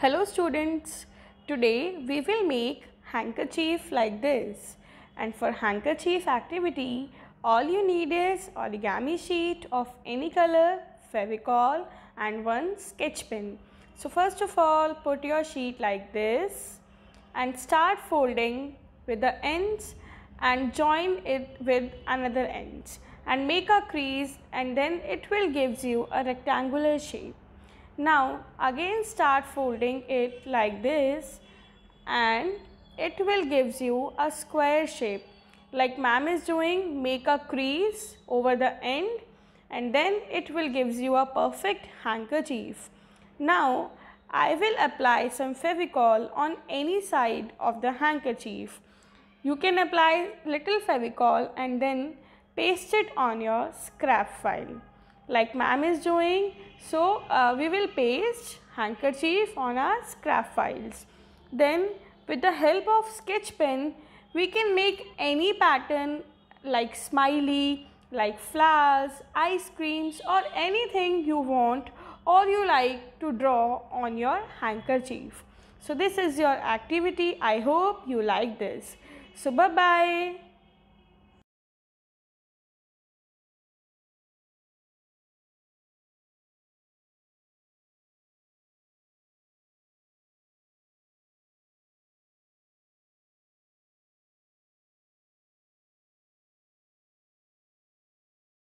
Hello students, today we will make handkerchief like this and for handkerchief activity all you need is origami sheet of any color, fevicol and one sketch pen. So first of all put your sheet like this and start folding with the ends and join it with another end and make a crease and then it will gives you a rectangular shape. Now again start folding it like this and it will gives you a square shape. Like ma'am is doing, make a crease over the end and then it will gives you a perfect handkerchief. Now I will apply some fevicol on any side of the handkerchief. You can apply little fevicol and then paste it on your scrap file like ma'am is doing. So, uh, we will paste handkerchief on our scrap files. Then with the help of sketch pen, we can make any pattern like smiley, like flowers, ice creams or anything you want or you like to draw on your handkerchief. So this is your activity. I hope you like this. So bye-bye.